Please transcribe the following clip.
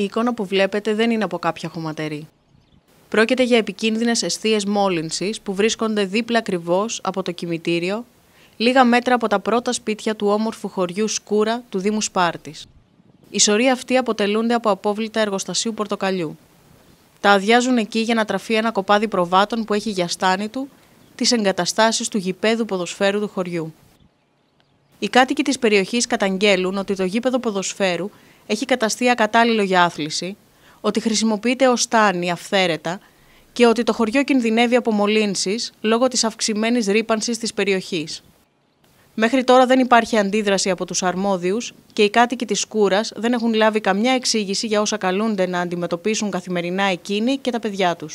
η εικόνα που βλέπετε δεν είναι από κάποια χωματερή. Πρόκειται για επικίνδυνες αιστείες μόλυνσης που βρίσκονται δίπλα ακριβώς από το κημητήριο, λίγα μέτρα από τα πρώτα σπίτια του όμορφου χωριού Σκούρα του Δήμου Σπάρτης. Οι σωροί αυτοί αποτελούνται από απόβλητα εργοστασίου πορτοκαλιού. Τα αδειάζουν εκεί για να τραφεί ένα κοπάδι προβάτων που έχει για στάνη του τις εγκαταστάσεις του γηπέδου ποδοσφαίρου του χωριού. Οι κάτοικοι της περιοχής καταγγέλουν ότι το γήπεδο ποδοσφαίρου έχει καταστεί ακατάλληλο για άθληση, ότι χρησιμοποιείται ως στάνη αυθαίρετα και ότι το χωριό κινδυνεύει από μολύνσεις λόγω της αυξημένης ρήπανσης της περιοχής. Μέχρι τώρα δεν υπάρχει αντίδραση από τους αρμόδιους και οι κάτοικοι της κούρας δεν έχουν λάβει καμιά εξήγηση για όσα καλούνται να αντιμετωπίσουν καθημερινά εκείνοι και τα παιδιά τους.